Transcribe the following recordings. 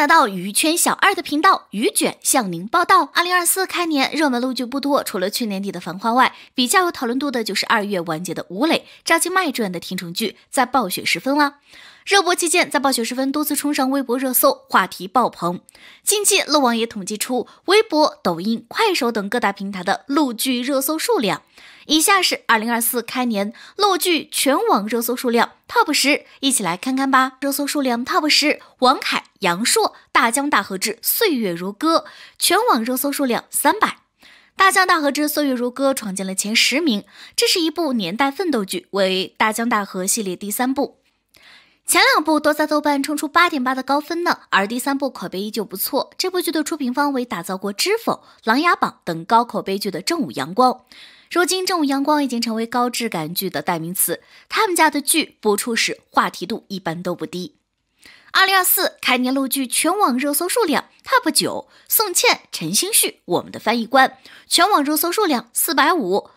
来到鱼圈小二的频道，鱼卷向您报道。二零二四开年热门陆剧不多，除了去年底的繁花外，比较有讨论度的就是二月完结的吴磊、赵今麦主演的甜宠剧《在暴雪时分》了。热播期间，在《暴雪时分》多次冲上微博热搜，话题爆棚。近期，漏网也统计出微博、抖音、快手等各大平台的陆剧热搜数量。以下是二零二四开年陆剧全网热搜数量 TOP 十，一起来看看吧。热搜数量 TOP 十：王凯、杨烁，《大江大河之岁月如歌》全网热搜数量三百，《大江大河之岁月如歌》闯进了前十名。这是一部年代奋斗剧，为《大江大河》系列第三部。前两部都在豆瓣冲出八点八的高分呢，而第三部口碑依旧不错。这部剧的出品方为打造过《知否》《琅琊榜》等高口碑剧的正午阳光，如今正午阳光已经成为高质感剧的代名词，他们家的剧播出时话题度一般都不低。二零二四开年录剧全网热搜数量 top 九，宋茜、陈星旭，我们的翻译官，全网热搜数量四百五。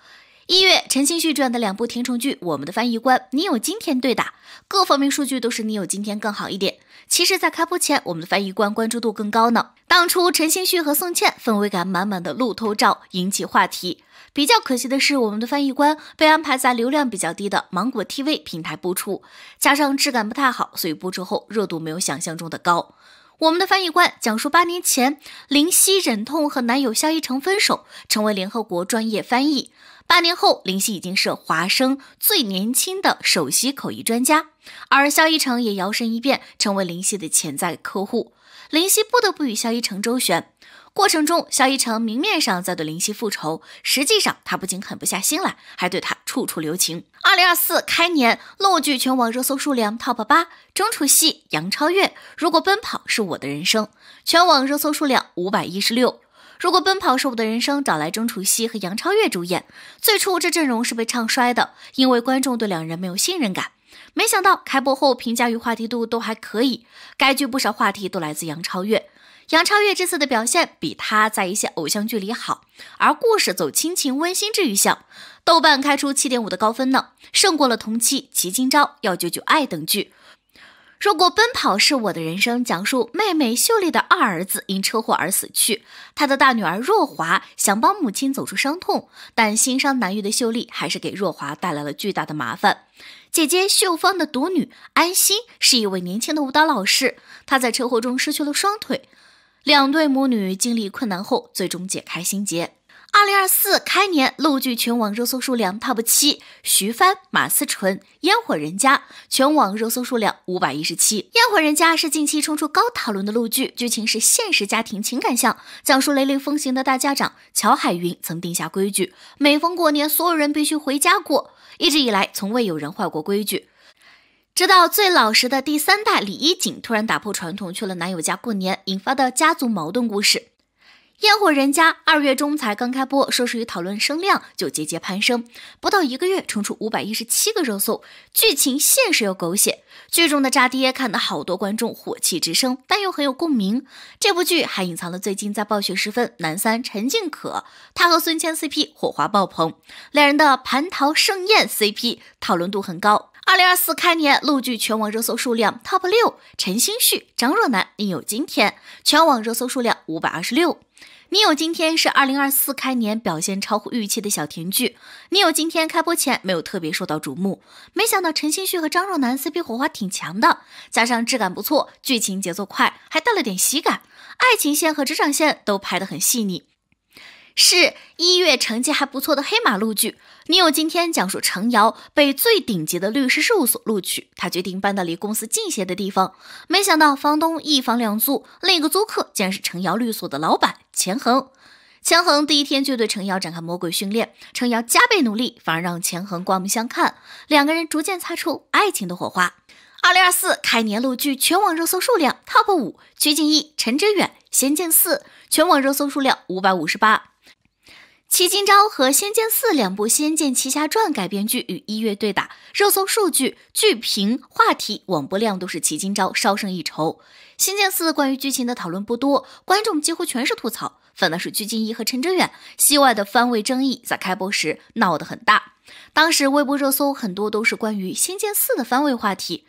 一月，陈星旭主演的两部甜宠剧，《我们的翻译官》，你有今天对打，各方面数据都是你有今天更好一点。其实，在开播前，我们的翻译官关注度更高呢。当初，陈星旭和宋茜氛围感满满的路透照引起话题。比较可惜的是，我们的翻译官被安排在流量比较低的芒果 TV 平台播出，加上质感不太好，所以播出后热度没有想象中的高。我们的翻译官讲述八年前，林夕忍痛和男友肖一成分手，成为联合国专业翻译。八年后，林夕已经是华生最年轻的首席口译专家，而萧一城也摇身一变成为林夕的潜在客户。林夕不得不与萧一城周旋，过程中，萧一成明面上在对林夕复仇，实际上他不仅狠不下心来，还对他处处留情。二零二四开年，陆剧全网热搜数量 TOP 八，钟楚曦、杨超越，如果奔跑是我的人生，全网热搜数量五百一十六。如果奔跑是我的人生，找来钟楚曦和杨超越主演。最初这阵容是被唱衰的，因为观众对两人没有信任感。没想到开播后评价与话题度都还可以。该剧不少话题都来自杨超越，杨超越这次的表现比他在一些偶像剧里好。而故事走亲情温馨治愈向，豆瓣开出七点五的高分呢，胜过了同期《齐今朝》、幺九九爱等剧。如果奔跑是我的人生，讲述妹妹秀丽的二儿子因车祸而死去，她的大女儿若华想帮母亲走出伤痛，但心伤难愈的秀丽还是给若华带来了巨大的麻烦。姐姐秀芳的独女安心是一位年轻的舞蹈老师，她在车祸中失去了双腿。两对母女经历困难后，最终解开心结。二零二四开年陆剧全网热搜数量 top 七，徐帆、马思纯，《烟火人家》全网热搜数量五百一十七。《烟火人家》是近期冲出高讨论的陆剧，剧情是现实家庭情感向，讲述雷厉风行的大家长乔海云曾定下规矩，每逢过年所有人必须回家过，一直以来从未有人坏过规矩，直到最老实的第三代李一锦突然打破传统，去了男友家过年，引发的家族矛盾故事。烟火人家二月中才刚开播，收视与讨论声量就节节攀升，不到一个月冲出五百一十七个热搜。剧情现实又狗血，剧中的渣爹看得好多观众火气直升，但又很有共鸣。这部剧还隐藏了最近在暴雪时分，男三陈靖可，他和孙千 CP 火花爆棚，两人的蟠桃盛宴 CP 讨论度很高。二零二四开年陆剧全网热搜数量 TOP 六，陈星旭、张若楠另有今天全网热搜数量五百二十六。你有今天》是二零二四开年表现超乎预期的小甜剧。《你有今天》开播前没有特别受到瞩目，没想到陈星旭和张若楠 CP 火花挺强的，加上质感不错，剧情节奏快，还带了点喜感，爱情线和职场线都拍得很细腻。是一月成绩还不错的黑马录剧。你有今天讲述程瑶被最顶级的律师事务所录取，她决定搬到离公司近些的地方。没想到房东一房两租，另一个租客竟然是程瑶律所的老板钱恒。钱恒第一天就对程瑶展开魔鬼训练，程瑶加倍努力，反而让钱恒刮目相看。两个人逐渐擦出爱情的火花。二零二四开年录剧全网热搜数量 TOP 五：鞠婧祎、陈哲远、仙剑四，全网热搜数量五百五十八。齐金朝和《仙剑四》两部《仙剑奇侠传》改编剧与一月对打，热搜数据、剧评、话题、网播量都是《齐金朝稍胜一筹。《仙剑四》关于剧情的讨论不多，观众几乎全是吐槽，反倒是鞠婧祎和陈哲远戏外的番位争议在开播时闹得很大，当时微博热搜很多都是关于《仙剑四》的番位话题。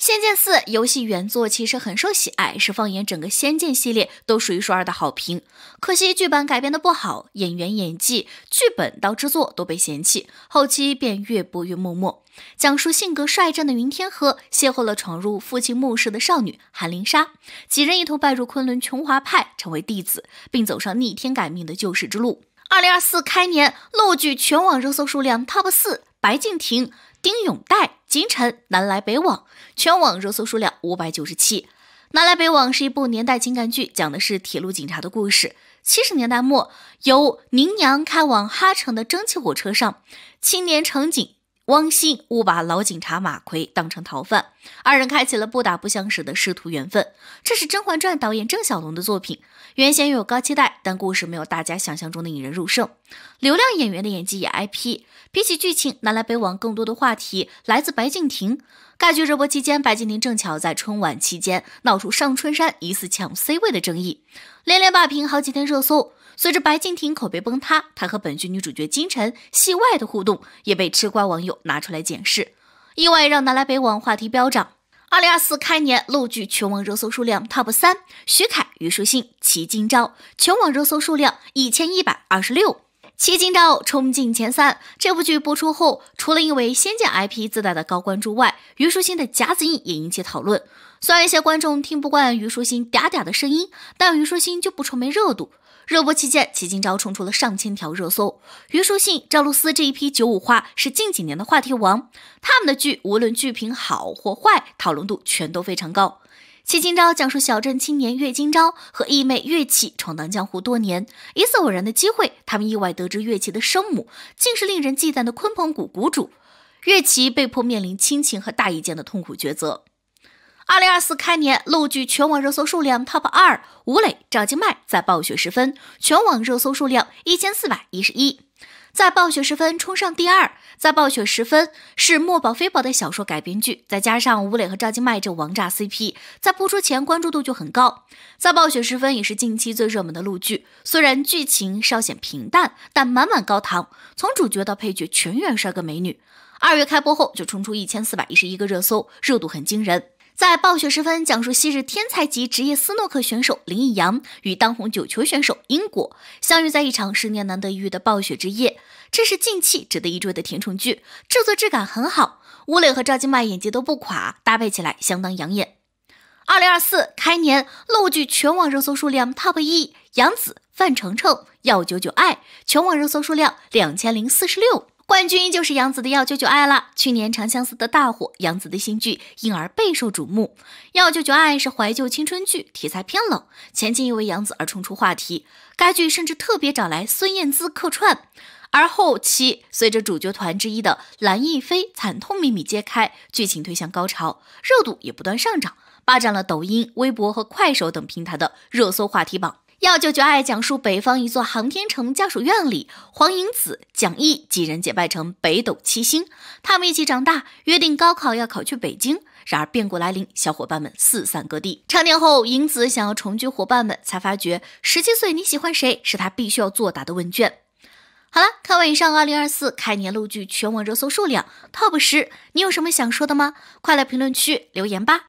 《仙剑四》游戏原作其实很受喜爱，是放眼整个仙剑系列都数一数二的好评。可惜剧本改编的不好，演员演技、剧本到制作都被嫌弃，后期便越播越默默。讲述性格率真的云天河邂逅了闯入父亲墓室的少女韩菱纱，几人一同拜入昆仑琼华派，成为弟子，并走上逆天改命的救世之路。二零二四开年，陆剧全网热搜数量 top 四，白敬亭。金永泰、金晨，《南来北往》全网热搜数量五百九十七，《南来北往》是一部年代情感剧，讲的是铁路警察的故事。七十年代末，由宁阳开往哈城的蒸汽火车上，青年乘警。汪星误把老警察马奎当成逃犯，二人开启了不打不相识的师徒缘分。这是《甄嬛传》导演郑晓龙的作品，原先有高期待，但故事没有大家想象中的引人入胜。流量演员的演技也挨批，比起剧情，南来北往更多的话题来自白敬亭。该剧热播期间，白敬亭正巧在春晚期间闹出上春山疑似抢 C 位的争议，连连霸屏好几天热搜。随着白敬亭口碑崩塌，他和本剧女主角金晨戏外的互动也被吃瓜网友拿出来检视，意外让南来北往话题飙涨。二零二四开年陆剧全网热搜数量 TOP 三：徐凯、虞书欣、齐今朝，全网热搜数量一千一百二十六。《七秦照》冲进前三，这部剧播出后，除了因为仙剑 IP 自带的高关注外，虞书欣的假子音也引起讨论。虽然一些观众听不惯虞书欣嗲嗲的声音，但虞书欣就不愁没热度。热播期间，《七进朝冲出了上千条热搜。虞书欣、赵露思这一批九五花是近几年的话题王，他们的剧无论剧评好或坏，讨论度全都非常高。戚今朝》讲述小镇青年岳今朝和义妹岳琪闯荡江湖多年，一次偶然的机会，他们意外得知岳琪的生母竟是令人忌惮的鲲鹏谷谷主，岳琪被迫面临亲情和大义间的痛苦抉择。二零二四开年陆剧全网热搜数量 TOP 二，吴磊、赵今麦在《暴雪时分》全网热搜数量一千四百一十一。在暴雪时分冲上第二，在暴雪时分是墨宝非宝的小说改编剧，再加上吴磊和赵今麦这王炸 CP，在播出前关注度就很高。在暴雪时分也是近期最热门的路剧，虽然剧情稍显平淡，但满满高糖。从主角到配角全员帅哥美女。二月开播后就冲出一千四百一十一个热搜，热度很惊人。在暴雪时分，讲述昔日天才级职业斯诺克选手林亦阳与当红九球选手因果相遇，在一场十年难得一遇的暴雪之夜。这是近期值得一追的甜宠剧，制作质感很好，吴磊和赵今麦演技都不垮，搭配起来相当养眼。二零二四开年路剧全网热搜数量 TOP 一，杨紫、范丞丞《要九九爱》，全网热搜数量两千零四十六。冠军就是杨紫的《要久久爱》了。去年《长相思》的大火，杨紫的新剧因而备受瞩目。《要久久爱》是怀旧青春剧，题材偏冷，前期因为杨紫而冲出话题。该剧甚至特别找来孙燕姿客串。而后期随着主角团之一的蓝亦菲惨痛秘密揭开，剧情推向高潮，热度也不断上涨，霸占了抖音、微博和快手等平台的热搜话题榜。要酒绝爱》讲述北方一座航天城家属院里，黄莹子、蒋毅几人结拜成北斗七星。他们一起长大，约定高考要考去北京。然而变故来临，小伙伴们四散各地。成年后，莹子想要重聚伙伴们，才发觉十七岁你喜欢谁是他必须要作答的问卷。好了，看完以上二零二四开年录剧全网热搜数量 TOP 十，你有什么想说的吗？快来评论区留言吧。